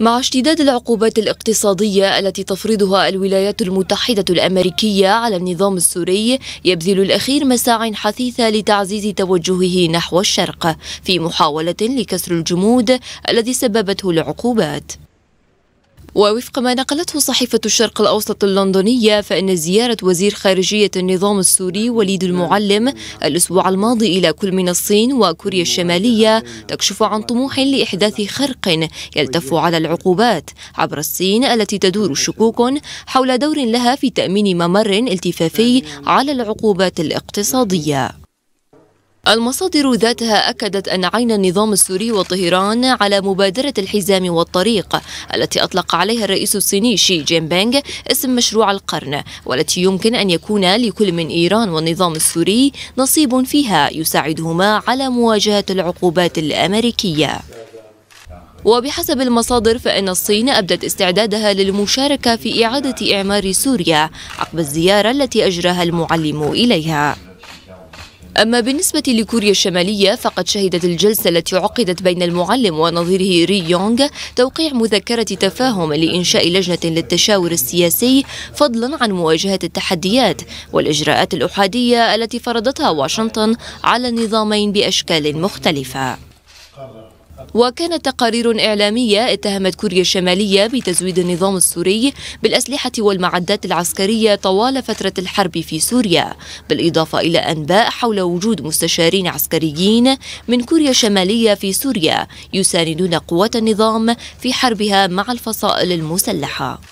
مع اشتداد العقوبات الاقتصادية التي تفرضها الولايات المتحدة الأمريكية على النظام السوري يبذل الأخير مساع حثيثة لتعزيز توجهه نحو الشرق في محاولة لكسر الجمود الذي سببته العقوبات ووفق ما نقلته صحيفة الشرق الأوسط اللندنية فإن زيارة وزير خارجية النظام السوري وليد المعلم الأسبوع الماضي إلى كل من الصين وكوريا الشمالية تكشف عن طموح لإحداث خرق يلتف على العقوبات عبر الصين التي تدور شكوك حول دور لها في تأمين ممر التفافي على العقوبات الاقتصادية المصادر ذاتها أكدت أن عين النظام السوري وطهران على مبادرة الحزام والطريق التي أطلق عليها الرئيس الصيني شي جين بينغ اسم مشروع القرن والتي يمكن أن يكون لكل من إيران والنظام السوري نصيب فيها يساعدهما على مواجهة العقوبات الأمريكية وبحسب المصادر فإن الصين أبدت استعدادها للمشاركة في إعادة إعمار سوريا عقب الزيارة التي أجراها المعلم إليها أما بالنسبة لكوريا الشمالية فقد شهدت الجلسة التي عقدت بين المعلم ونظيره ري يونغ توقيع مذكرة تفاهم لإنشاء لجنة للتشاور السياسي فضلا عن مواجهة التحديات والإجراءات الأحادية التي فرضتها واشنطن على النظامين بأشكال مختلفة وكانت تقارير إعلامية اتهمت كوريا الشمالية بتزويد النظام السوري بالأسلحة والمعدات العسكرية طوال فترة الحرب في سوريا بالإضافة إلى أنباء حول وجود مستشارين عسكريين من كوريا الشمالية في سوريا يساندون قوات النظام في حربها مع الفصائل المسلحة